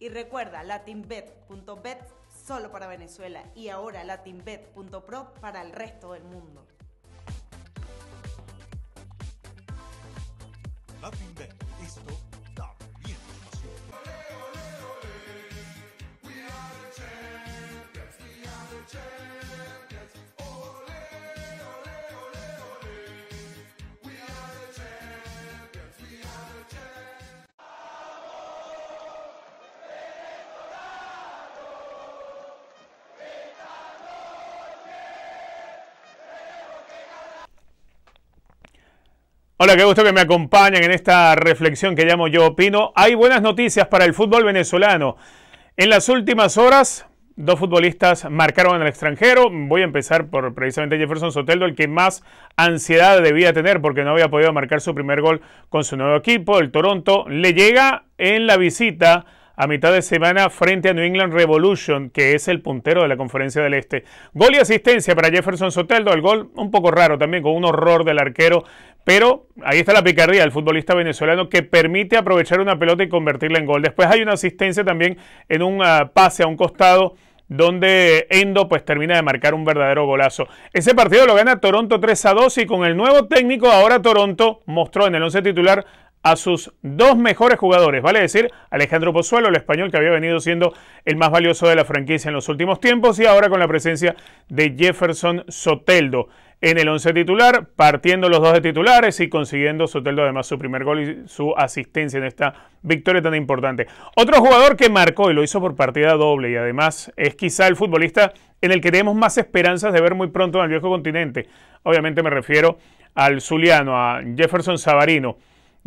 Y recuerda, latinbet.bet solo para Venezuela y ahora latinbet.pro para el resto del mundo. LatinBet, listo. Hola, qué gusto que me acompañen en esta reflexión que llamo Yo Opino. Hay buenas noticias para el fútbol venezolano. En las últimas horas, dos futbolistas marcaron en el extranjero. Voy a empezar por precisamente Jefferson Soteldo, el que más ansiedad debía tener porque no había podido marcar su primer gol con su nuevo equipo, el Toronto. Le llega en la visita a mitad de semana frente a New England Revolution, que es el puntero de la Conferencia del Este. Gol y asistencia para Jefferson Soteldo, el gol un poco raro también, con un horror del arquero, pero ahí está la picardía del futbolista venezolano que permite aprovechar una pelota y convertirla en gol. Después hay una asistencia también en un ah, pase a un costado donde Endo pues termina de marcar un verdadero golazo. Ese partido lo gana Toronto 3 a 2 y con el nuevo técnico ahora Toronto mostró en el 11 titular a sus dos mejores jugadores, vale decir, Alejandro Pozuelo, el español que había venido siendo el más valioso de la franquicia en los últimos tiempos y ahora con la presencia de Jefferson Soteldo en el once titular, partiendo los dos de titulares y consiguiendo Soteldo además su primer gol y su asistencia en esta victoria tan importante. Otro jugador que marcó y lo hizo por partida doble y además es quizá el futbolista en el que tenemos más esperanzas de ver muy pronto en el viejo continente. Obviamente me refiero al Zuliano, a Jefferson Savarino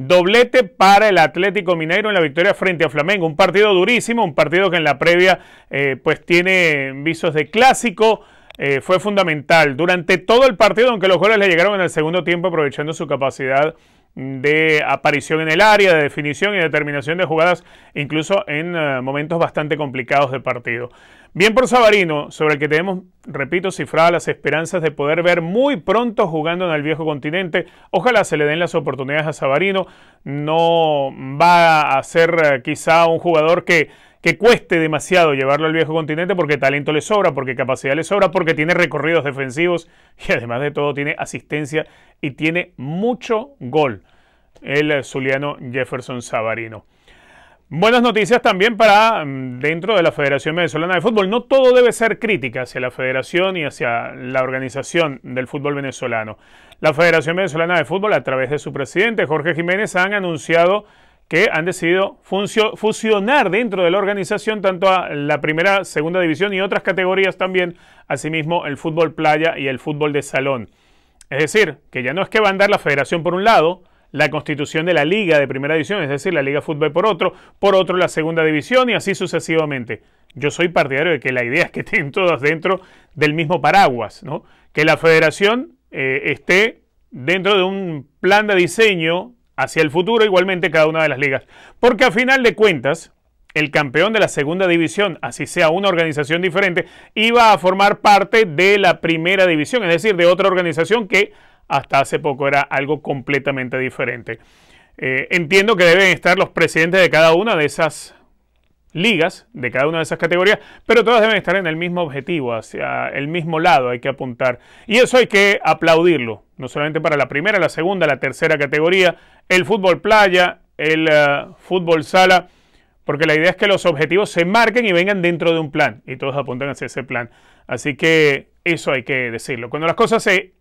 Doblete para el Atlético Mineiro en la victoria frente a Flamengo. Un partido durísimo, un partido que en la previa eh, pues tiene visos de clásico. Eh, fue fundamental durante todo el partido, aunque los goles le llegaron en el segundo tiempo aprovechando su capacidad de aparición en el área, de definición y determinación de jugadas, incluso en eh, momentos bastante complicados de partido. Bien por Sabarino, sobre el que tenemos, repito, cifradas las esperanzas de poder ver muy pronto jugando en el viejo continente. Ojalá se le den las oportunidades a Sabarino. No va a ser eh, quizá un jugador que que cueste demasiado llevarlo al viejo continente porque talento le sobra, porque capacidad le sobra, porque tiene recorridos defensivos y además de todo tiene asistencia y tiene mucho gol el zuliano Jefferson Savarino. Buenas noticias también para mm, dentro de la Federación Venezolana de Fútbol. No todo debe ser crítica hacia la federación y hacia la organización del fútbol venezolano. La Federación Venezolana de Fútbol, a través de su presidente Jorge Jiménez, han anunciado que han decidido fusionar dentro de la organización tanto a la primera, segunda división y otras categorías también, asimismo el fútbol playa y el fútbol de salón. Es decir, que ya no es que va a andar la federación por un lado, la constitución de la liga de primera división, es decir, la liga fútbol por otro, por otro la segunda división y así sucesivamente. Yo soy partidario de que la idea es que estén todas dentro del mismo paraguas, ¿no? que la federación eh, esté dentro de un plan de diseño hacia el futuro igualmente cada una de las ligas. Porque a final de cuentas, el campeón de la segunda división, así sea una organización diferente, iba a formar parte de la primera división, es decir, de otra organización que hasta hace poco era algo completamente diferente. Eh, entiendo que deben estar los presidentes de cada una de esas ligas de cada una de esas categorías, pero todas deben estar en el mismo objetivo, hacia el mismo lado hay que apuntar. Y eso hay que aplaudirlo, no solamente para la primera, la segunda, la tercera categoría, el fútbol playa, el eh, fútbol sala, porque la idea es que los objetivos se marquen y vengan dentro de un plan, y todos apuntan hacia ese plan. Así que eso hay que decirlo. Cuando las cosas se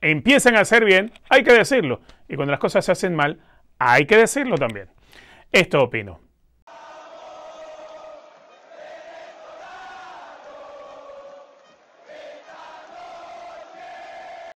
empiezan a hacer bien, hay que decirlo. Y cuando las cosas se hacen mal, hay que decirlo también. Esto opino.